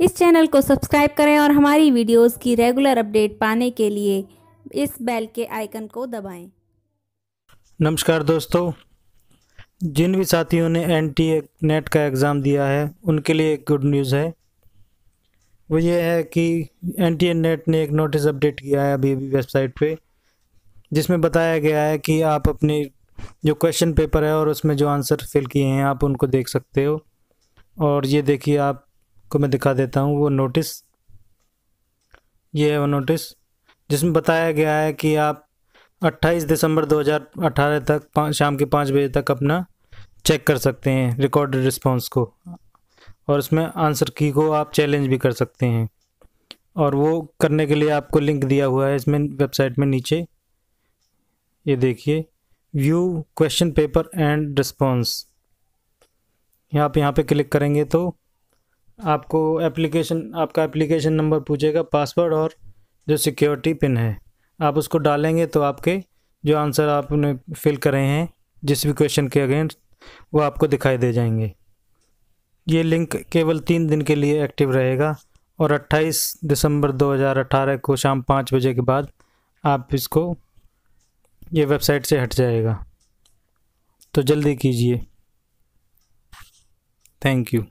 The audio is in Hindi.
इस चैनल को सब्सक्राइब करें और हमारी वीडियोस की रेगुलर अपडेट पाने के लिए इस बेल के आइकन को दबाएं। नमस्कार दोस्तों जिन भी साथियों ने एन नेट e का एग्ज़ाम दिया है उनके लिए एक गुड न्यूज़ है वो ये है कि एन नेट e ने एक नोटिस अपडेट किया है अभी अभी वेबसाइट पे जिसमें बताया गया है कि आप अपने जो क्वेश्चन पेपर है और उसमें जो आंसर फिल किए हैं आप उनको देख सकते हो और ये देखिए आप को मैं दिखा देता हूँ वो नोटिस ये है वो नोटिस जिसमें बताया गया है कि आप 28 दिसंबर 2018 तक शाम के पाँच बजे तक अपना चेक कर सकते हैं रिकॉर्डेड रिस्पांस को और उसमें आंसर की को आप चैलेंज भी कर सकते हैं और वो करने के लिए आपको लिंक दिया हुआ है इसमें वेबसाइट में नीचे ये देखिए view question paper and response यहाँ आप यहाँ पे क्लिक करेंगे तो आपको एप्लीकेशन आपका एप्लीकेशन नंबर पूछेगा पासवर्ड और जो सिक्योरिटी पिन है आप उसको डालेंगे तो आपके जो आंसर आपने फिल करे हैं जिस भी क्वेश्चन के अगेंस्ट वो आपको दिखाई दे जाएंगे ये लिंक केवल तीन दिन के लिए एक्टिव रहेगा और 28 दिसंबर 2018 को शाम पाँच बजे के बाद आप इसको ये वेबसाइट से हट जाएगा तो जल्दी कीजिए थैंक यू